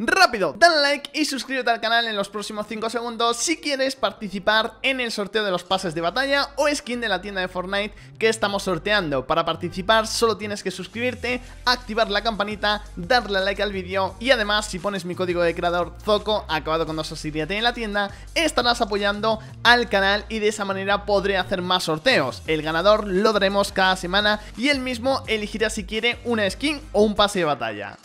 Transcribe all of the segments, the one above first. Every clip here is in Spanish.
Rápido, dale like y suscríbete al canal en los próximos 5 segundos si quieres participar en el sorteo de los pases de batalla o skin de la tienda de Fortnite que estamos sorteando. Para participar solo tienes que suscribirte, activar la campanita, darle like al vídeo y además si pones mi código de creador ZOCO acabado con 2 en la tienda estarás apoyando al canal y de esa manera podré hacer más sorteos. El ganador lo daremos cada semana y él mismo elegirá si quiere una skin o un pase de batalla.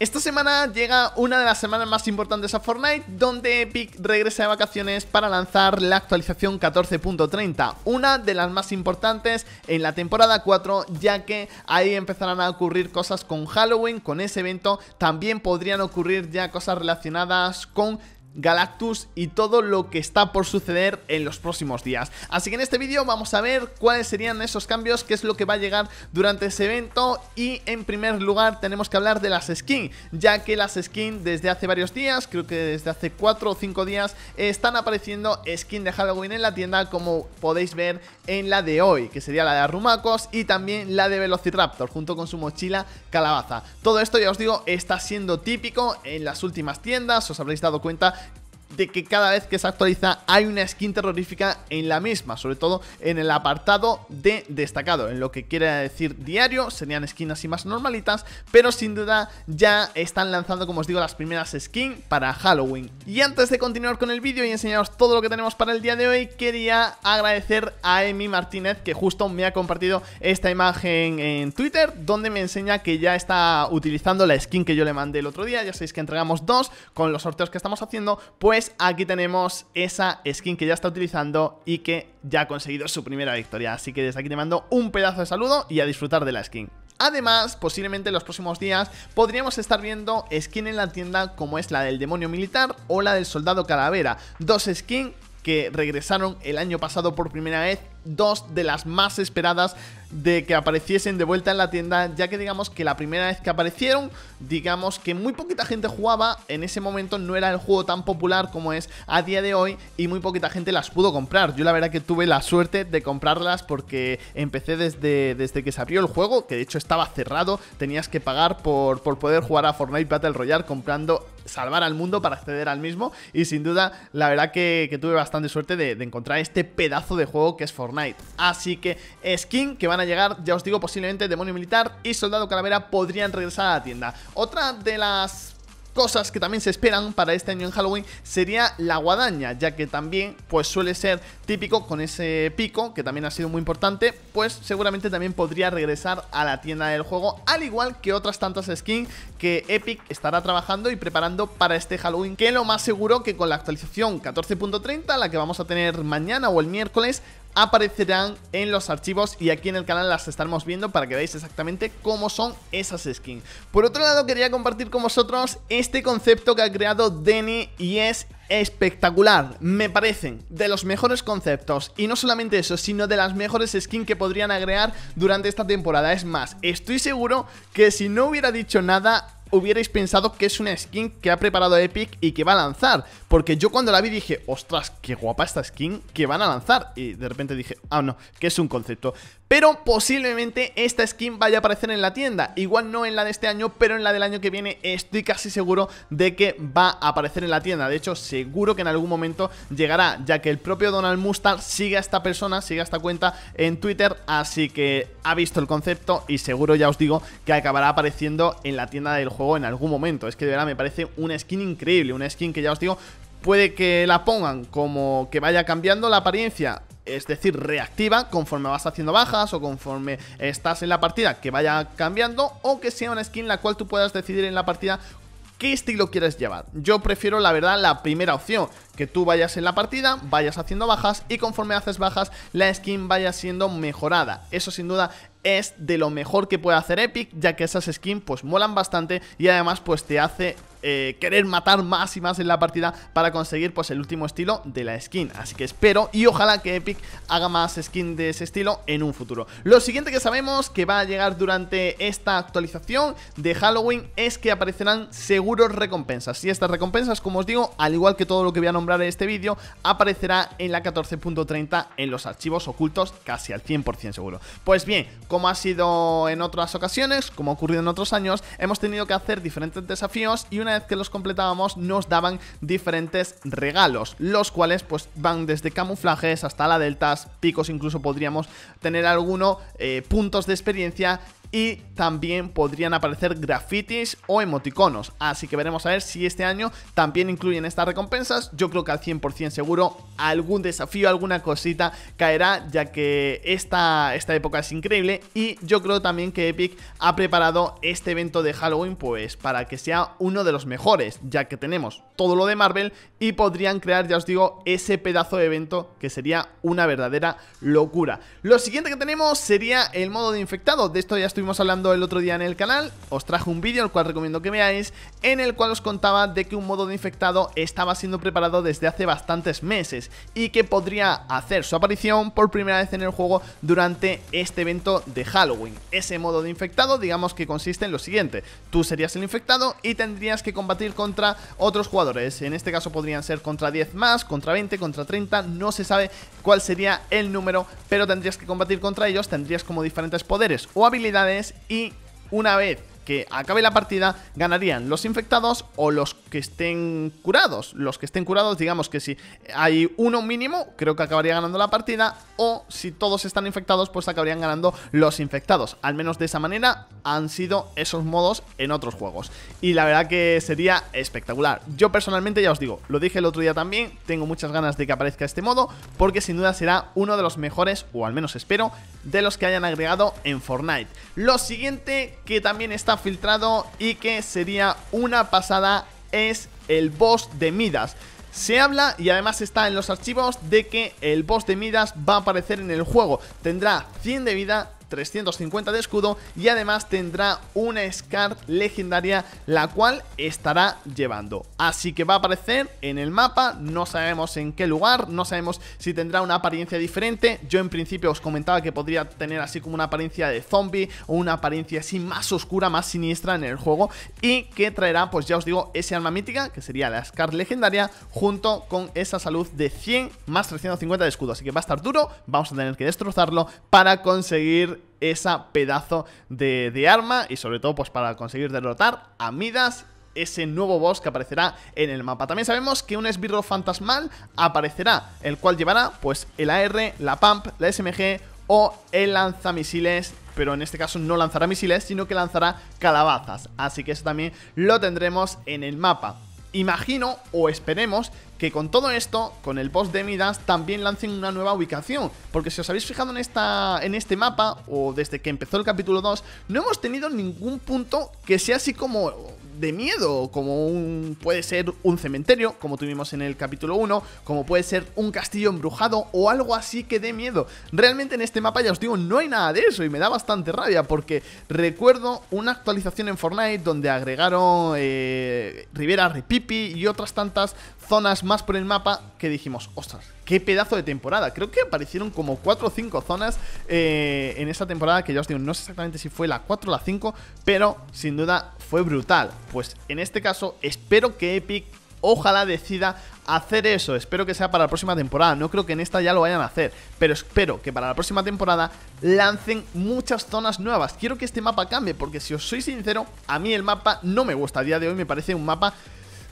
Esta semana llega una de las semanas más importantes a Fortnite, donde Epic regresa de vacaciones para lanzar la actualización 14.30, una de las más importantes en la temporada 4, ya que ahí empezarán a ocurrir cosas con Halloween, con ese evento, también podrían ocurrir ya cosas relacionadas con Galactus y todo lo que está por suceder en los próximos días. Así que en este vídeo vamos a ver cuáles serían esos cambios, qué es lo que va a llegar durante ese evento y en primer lugar tenemos que hablar de las skins, ya que las skins desde hace varios días, creo que desde hace 4 o 5 días, están apareciendo skins de Halloween en la tienda como podéis ver en la de hoy, que sería la de Arrumacos y también la de Velociraptor junto con su mochila calabaza. Todo esto ya os digo está siendo típico en las últimas tiendas, os habréis dado cuenta de que cada vez que se actualiza hay una skin terrorífica en la misma, sobre todo en el apartado de destacado, en lo que quiere decir diario, serían skins así más normalitas, pero sin duda ya están lanzando, como os digo, las primeras skins para Halloween. Y antes de continuar con el vídeo y enseñaros todo lo que tenemos para el día de hoy, quería agradecer a Emi Martínez que justo me ha compartido esta imagen en Twitter, donde me enseña que ya está utilizando la skin que yo le mandé el otro día, ya sabéis que entregamos dos con los sorteos que estamos haciendo, pues pues aquí tenemos esa skin que ya está utilizando y que ya ha conseguido su primera victoria. Así que desde aquí te mando un pedazo de saludo y a disfrutar de la skin. Además, posiblemente en los próximos días podríamos estar viendo skin en la tienda como es la del demonio militar o la del soldado calavera. Dos skins que regresaron el año pasado por primera vez, dos de las más esperadas de que apareciesen de vuelta en la tienda, ya que digamos que la primera vez que aparecieron, digamos que muy poquita gente jugaba, en ese momento no era el juego tan popular como es a día de hoy y muy poquita gente las pudo comprar. Yo la verdad que tuve la suerte de comprarlas porque empecé desde, desde que se abrió el juego, que de hecho estaba cerrado, tenías que pagar por, por poder jugar a Fortnite Battle Royale comprando salvar al mundo para acceder al mismo. Y sin duda, la verdad que, tuve bastante suerte de, de, encontrar este pedazo de juego que es Fortnite. Así que skin que van a llegar, ya os digo, posiblemente Demonio Militar y Soldado Calavera podrían regresar a la tienda. Otra de las cosas que también se esperan para este año en Halloween sería la guadaña, ya que también pues suele ser típico con ese pico, que también ha sido muy importante, pues seguramente también podría regresar a la tienda del juego, al igual que otras tantas skins que Epic estará trabajando y preparando para este Halloween, que lo más seguro que con la actualización 14.30, la que vamos a tener mañana o el miércoles, aparecerán en los archivos y aquí en el canal las estaremos viendo para que veáis exactamente cómo son esas skins. Por otro lado, quería compartir con vosotros este concepto que ha creado Denny y es espectacular, me parecen de los mejores conceptos y no solamente eso, sino de las mejores skins que podrían agregar durante esta temporada. Es más, estoy seguro que si no hubiera dicho nada, hubierais pensado que es una skin que ha preparado Epic y que va a lanzar. Porque yo cuando la vi dije, ostras, qué guapa esta skin que van a lanzar. Y de repente dije, ah, no, que es un concepto. Pero posiblemente esta skin vaya a aparecer en la tienda. Igual no en la de este año, pero en la del año que viene estoy casi seguro de que va a aparecer en la tienda. De hecho, seguro que en algún momento llegará, ya que el propio Donald Mustard sigue a esta persona, sigue a esta cuenta en Twitter. Así que ha visto el concepto y seguro, ya os digo, que acabará apareciendo en la tienda del juego juego en algún momento. Es que de verdad me parece una skin increíble, una skin que ya os digo, puede que la pongan como que vaya cambiando la apariencia es decir, reactiva conforme vas haciendo bajas o conforme estás en la partida, que vaya cambiando o que sea una skin la cual tú puedas decidir en la partida qué estilo quieres llevar. Yo prefiero, la verdad, la primera opción, que tú vayas en la partida, vayas haciendo bajas y conforme haces bajas, la skin vaya siendo mejorada. Eso sin duda es de lo mejor que puede hacer Epic, ya que esas skins pues molan bastante y además pues te hace eh, querer matar más y más en la partida para conseguir pues el último estilo de la skin Así que espero y ojalá que Epic haga más skin de ese estilo en un futuro Lo siguiente que sabemos que va a llegar durante esta actualización de Halloween es que aparecerán seguros recompensas Y estas recompensas como os digo, al igual que todo lo que voy a nombrar en este vídeo Aparecerá en la 14.30 en los archivos ocultos casi al 100% seguro Pues bien, como ha sido en otras ocasiones, como ha ocurrido en otros años Hemos tenido que hacer diferentes desafíos y una una vez que los completábamos nos daban diferentes regalos, los cuales pues van desde camuflajes hasta la deltas, picos, incluso podríamos tener alguno, eh, puntos de experiencia y también podrían aparecer grafitis o emoticonos. Así que veremos a ver si este año también incluyen estas recompensas. Yo creo que al 100% seguro algún desafío, alguna cosita caerá, ya que esta, esta época es increíble. Y yo creo también que Epic ha preparado este evento de Halloween, pues para que sea uno de los mejores, ya que tenemos todo lo de Marvel y podrían crear, ya os digo, ese pedazo de evento que sería una verdadera locura. Lo siguiente que tenemos sería el modo de infectado. De esto ya estoy estuvimos hablando el otro día en el canal, os traje un vídeo, el cual recomiendo que veáis, en el cual os contaba de que un modo de infectado estaba siendo preparado desde hace bastantes meses y que podría hacer su aparición por primera vez en el juego durante este evento de Halloween. Ese modo de infectado, digamos que consiste en lo siguiente, tú serías el infectado y tendrías que combatir contra otros jugadores, en este caso podrían ser contra 10 más, contra 20, contra 30, no se sabe cuál sería el número, pero tendrías que combatir contra ellos, tendrías como diferentes poderes o habilidades y una vez que acabe la partida ganarían los infectados o los que estén curados. Los que estén curados, digamos que si hay uno mínimo, creo que acabaría ganando la partida. O si todos están infectados, pues acabarían ganando los infectados. Al menos de esa manera han sido esos modos en otros juegos. Y la verdad que sería espectacular. Yo personalmente, ya os digo, lo dije el otro día también, tengo muchas ganas de que aparezca este modo, porque sin duda será uno de los mejores, o al menos espero, de los que hayan agregado en Fortnite. Lo siguiente que también está filtrado y que sería una pasada es el boss de Midas. Se habla y además está en los archivos de que el boss de Midas va a aparecer en el juego. Tendrá 100 de vida 350 de escudo y además tendrá una Scar legendaria la cual estará llevando. Así que va a aparecer en el mapa, no sabemos en qué lugar, no sabemos si tendrá una apariencia diferente. Yo en principio os comentaba que podría tener así como una apariencia de zombie o una apariencia así más oscura, más siniestra en el juego y que traerá pues ya os digo ese arma mítica que sería la Scar legendaria junto con esa salud de 100 más 350 de escudo. Así que va a estar duro, vamos a tener que destrozarlo para conseguir esa pedazo de, de arma y sobre todo pues para conseguir derrotar a Midas ese nuevo boss que aparecerá en el mapa. También sabemos que un esbirro fantasmal aparecerá, el cual llevará pues el AR, la PAMP, la SMG o el lanzamisiles pero en este caso no lanzará misiles, sino que lanzará calabazas. Así que eso también lo tendremos en el mapa. Imagino o esperemos que con todo esto, con el boss de Midas, también lancen una nueva ubicación. Porque si os habéis fijado en, esta, en este mapa, o desde que empezó el capítulo 2, no hemos tenido ningún punto que sea así como de miedo, como un, puede ser un cementerio, como tuvimos en el capítulo 1, como puede ser un castillo embrujado o algo así que dé miedo. Realmente en este mapa, ya os digo, no hay nada de eso y me da bastante rabia porque recuerdo una actualización en Fortnite donde agregaron eh, Rivera Repipi y otras tantas zonas más por el mapa que dijimos, ostras, qué pedazo de temporada. Creo que aparecieron como 4 o 5 zonas eh, en esta temporada, que ya os digo, no sé exactamente si fue la 4 o la 5, pero sin duda fue brutal. Pues en este caso, espero que Epic ojalá decida hacer eso. Espero que sea para la próxima temporada. No creo que en esta ya lo vayan a hacer. Pero espero que para la próxima temporada lancen muchas zonas nuevas. Quiero que este mapa cambie, porque si os soy sincero, a mí el mapa no me gusta. A día de hoy me parece un mapa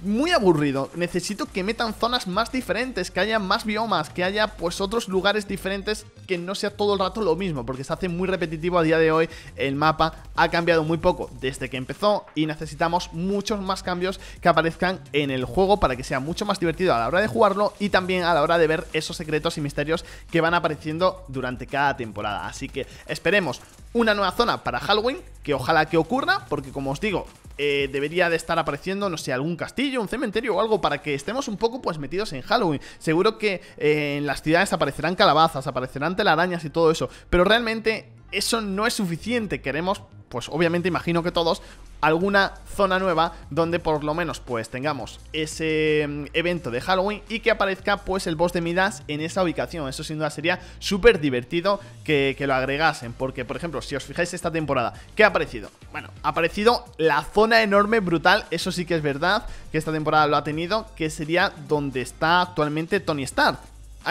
muy aburrido. Necesito que metan zonas más diferentes, que haya más biomas, que haya pues otros lugares diferentes que no sea todo el rato lo mismo, porque se hace muy repetitivo a día de hoy. El mapa ha cambiado muy poco desde que empezó y necesitamos muchos más cambios que aparezcan en el juego para que sea mucho más divertido a la hora de jugarlo y también a la hora de ver esos secretos y misterios que van apareciendo durante cada temporada. Así que esperemos una nueva zona para Halloween, que ojalá que ocurra, porque como os digo, eh, debería de estar apareciendo, no sé, algún castillo un cementerio o algo para que estemos un poco pues metidos en Halloween. Seguro que eh, en las ciudades aparecerán calabazas, aparecerán telarañas y todo eso, pero realmente eso no es suficiente. Queremos pues obviamente imagino que todos, alguna zona nueva donde por lo menos pues tengamos ese mm, evento de Halloween y que aparezca pues el boss de Midas en esa ubicación. Eso sin duda sería súper divertido que, que, lo agregasen, porque por ejemplo, si os fijáis esta temporada, ¿qué ha aparecido? Bueno, ha aparecido la zona enorme, brutal, eso sí que es verdad, que esta temporada lo ha tenido, que sería donde está actualmente Tony Stark,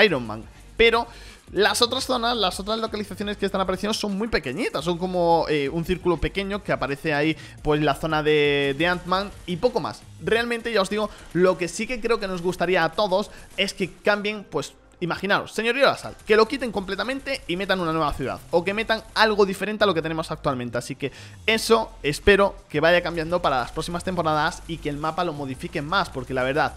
Iron Man pero las otras zonas, las otras localizaciones que están apareciendo son muy pequeñitas, son como eh, un círculo pequeño que aparece ahí, pues la zona de, Ant-Man y poco más. Realmente, ya os digo, lo que sí que creo que nos gustaría a todos es que cambien, pues Imaginaros, señorío sal, que lo quiten completamente y metan una nueva ciudad O que metan algo diferente a lo que tenemos actualmente Así que eso espero que vaya cambiando para las próximas temporadas Y que el mapa lo modifiquen más Porque la verdad,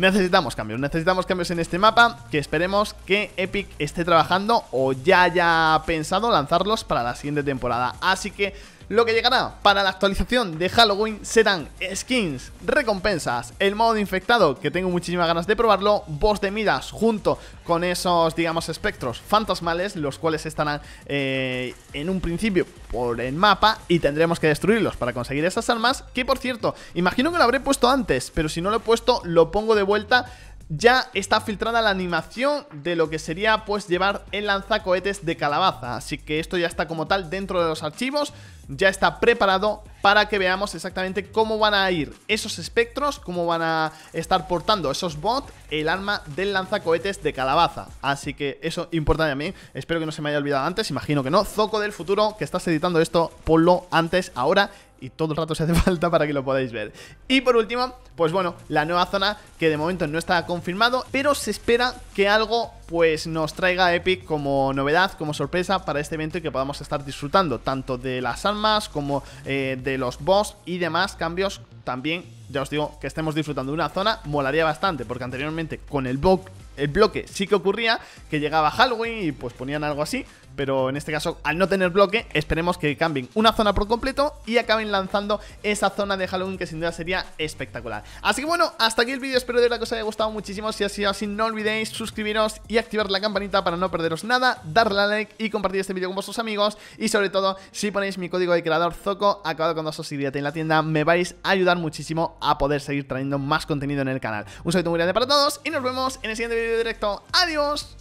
Necesitamos cambios, necesitamos cambios en este mapa que esperemos que Epic esté trabajando o ya haya pensado lanzarlos para la siguiente temporada. Así que lo que llegará para la actualización de Halloween serán skins, recompensas, el modo infectado, que tengo muchísimas ganas de probarlo, voz de miras junto con esos, digamos, espectros fantasmales, los cuales estarán eh, en un principio por el mapa y tendremos que destruirlos para conseguir esas armas, que por cierto, imagino que lo habré puesto antes, pero si no lo he puesto, lo pongo de vuelta ya está filtrada la animación de lo que sería pues llevar el lanzacohetes de calabaza. Así que esto ya está como tal dentro de los archivos, ya está preparado para que veamos exactamente cómo van a ir esos espectros, cómo van a estar portando esos bots el arma del lanzacohetes de calabaza. Así que eso importante a mí, Espero que no se me haya olvidado antes, imagino que no. Zoco del futuro, que estás editando esto, ponlo antes, ahora y todo el rato se hace falta para que lo podáis ver. Y por último, pues bueno, la nueva zona que de momento no está confirmado, pero se espera que algo pues nos traiga Epic como novedad, como sorpresa para este evento y que podamos estar disfrutando tanto de las armas como eh, de los boss y demás cambios también, ya os digo, que estemos disfrutando de una zona, molaría bastante, porque anteriormente con el el bloque sí que ocurría que llegaba Halloween y pues ponían algo así, pero en este caso, al no tener bloque, esperemos que cambien una zona por completo y acaben lanzando esa zona de Halloween que sin duda sería espectacular. Así que bueno, hasta aquí el vídeo, espero de verdad que os haya gustado muchísimo, si ha sido así no olvidéis suscribiros y activar la campanita para no perderos nada, darle a like y compartir este vídeo con vuestros amigos y sobre todo, si ponéis mi código de creador Zoco, acabado con dos en la tienda, me vais a ayudar muchísimo a poder seguir trayendo más contenido en el canal. Un saludo muy grande para todos y nos vemos en el siguiente vídeo directo. ¡Adiós!